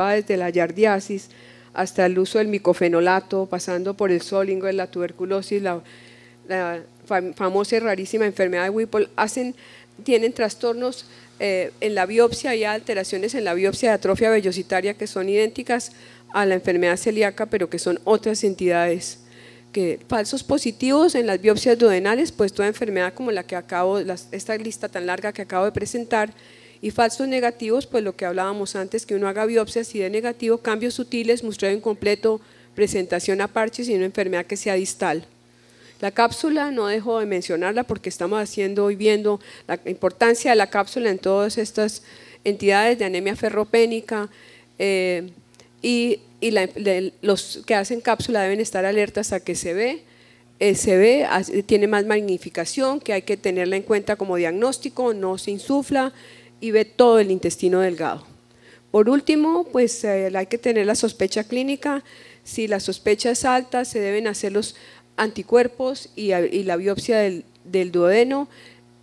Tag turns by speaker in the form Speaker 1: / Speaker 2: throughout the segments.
Speaker 1: desde la yardiasis hasta el uso del micofenolato, pasando por el solingo, la tuberculosis, la, famosa y rarísima enfermedad de Whipple, tienen trastornos eh, en la biopsia y alteraciones en la biopsia de atrofia vellositaria que son idénticas a la enfermedad celíaca, pero que son otras entidades. falsos positivos en las biopsias duodenales, pues toda enfermedad como la que acabo, esta lista tan larga que acabo de presentar, y falsos negativos, pues lo que hablábamos antes, que uno haga biopsias y de negativo, cambios sutiles, muestreo incompleto, presentación a parches y una enfermedad que sea distal. La cápsula, no dejo de mencionarla porque estamos haciendo y viendo la importancia de la cápsula en todas estas entidades de anemia ferropénica eh, y, los que hacen cápsula deben estar alertas a que se ve, eh, se ve, tiene más magnificación, que hay que tenerla en cuenta como diagnóstico, no se insufla, y ve todo el intestino delgado. Por último, pues eh, hay que tener la sospecha clínica. Si la sospecha es alta, se deben hacer los anticuerpos y, la biopsia del duodeno.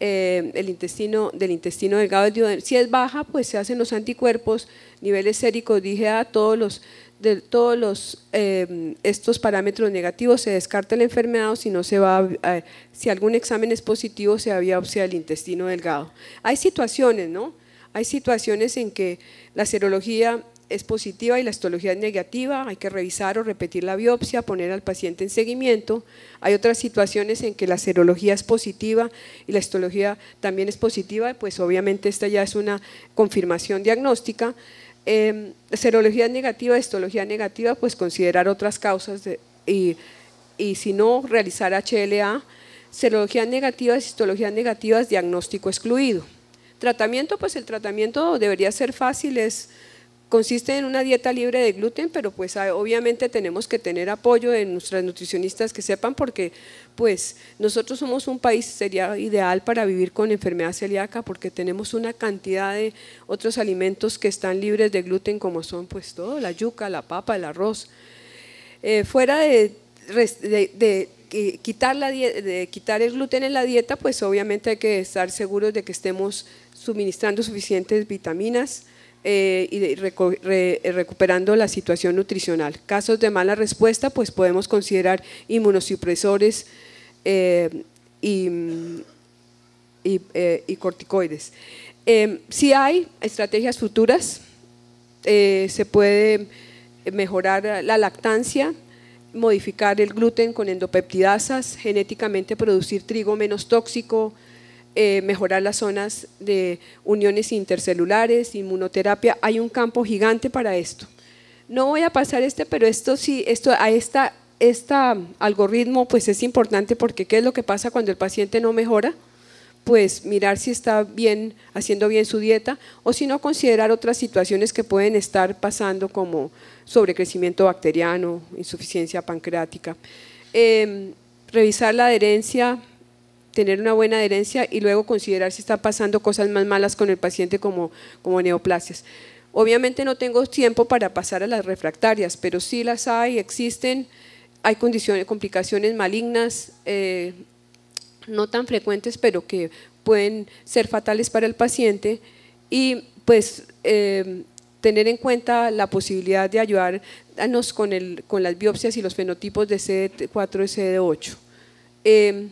Speaker 1: Eh, el intestino, del intestino delgado. Si es baja, pues se hacen los anticuerpos, niveles séricos, dije, a todos los de todos eh, estos parámetros negativos se descarta la enfermedad si no se va eh, si algún examen es positivo se biopsia del intestino delgado. Hay situaciones, ¿no? Hay situaciones en que la serología es positiva y la histología es negativa, hay que revisar o repetir la biopsia, poner al paciente en seguimiento. Hay otras situaciones en que la serología es positiva y la histología también es positiva, pues obviamente esta ya es una confirmación diagnóstica. Em, serología negativa, histología negativa, pues considerar otras causas y, y si no, realizar HLA. Serología negativa, histología negativa, diagnóstico excluido. Tratamiento, pues el tratamiento debería ser fácil, es consiste en una dieta libre de gluten, pero pues ah, obviamente tenemos que tener apoyo de nuestras nutricionistas que sepan porque pues nosotros somos un país sería ideal para vivir con enfermedad celíaca porque tenemos una cantidad de otros alimentos que están libres de gluten como son pues todo, la yuca, la papa, el arroz. Eh, fuera de, quitar, la, de quitar el gluten en la dieta, pues obviamente hay que estar seguros de que estemos suministrando suficientes vitaminas, eh, y recuperando la situación nutricional. Casos de mala respuesta, pues podemos considerar inmunosupresores eh, mm, eh, y, corticoides. Em, si hay estrategias futuras, se puede mejorar la lactancia, modificar el gluten con endopeptidasas, genéticamente producir trigo menos tóxico, eh, mejorar las zonas de uniones intercelulares, inmunoterapia, hay un campo gigante para esto. No voy a pasar este, pero esto sí, esto, a esta, esta algoritmo pues es importante porque ¿qué es lo que pasa cuando el paciente no mejora? Pues mirar si está bien, haciendo bien su dieta o si no considerar otras situaciones que pueden estar pasando como sobrecrecimiento bacteriano, insuficiencia pancreática. Em, revisar la adherencia tener una buena adherencia y luego considerar si está pasando cosas más malas con el paciente como, como neoplasias. Obviamente no tengo tiempo para pasar a las refractarias, pero sí las hay, existen, hay condiciones, complicaciones malignas, eh, no tan frecuentes, pero que pueden ser fatales para el paciente y pues eh, tener en cuenta la posibilidad de ayudarnos con, con las biopsias y los fenotipos de CD4 y CD8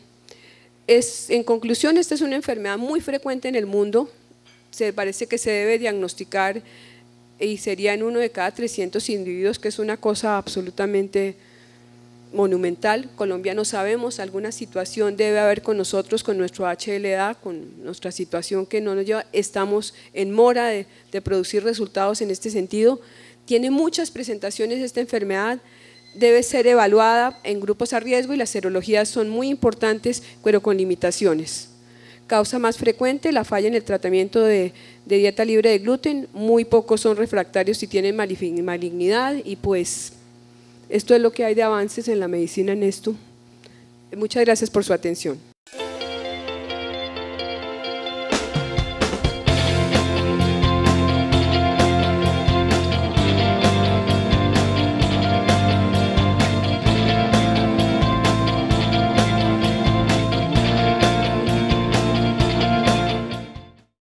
Speaker 1: en conclusión, esta es una enfermedad muy frecuente en el mundo. Se parece que se debe diagnosticar y sería en uno de cada 300 individuos, que es una cosa absolutamente monumental. Colombia no sabemos, alguna situación debe haber con nosotros, con nuestro HLA, con nuestra situación que no nos lleva. Estamos en mora de, de producir resultados en este sentido. Tiene muchas presentaciones esta enfermedad debe ser evaluada en grupos a riesgo y las serologías son muy importantes, pero con limitaciones. Causa más frecuente la falla en el tratamiento de, dieta libre de gluten, muy pocos son refractarios y tienen malignidad y pues esto es lo que hay de avances en la medicina en esto. Muchas gracias por su atención.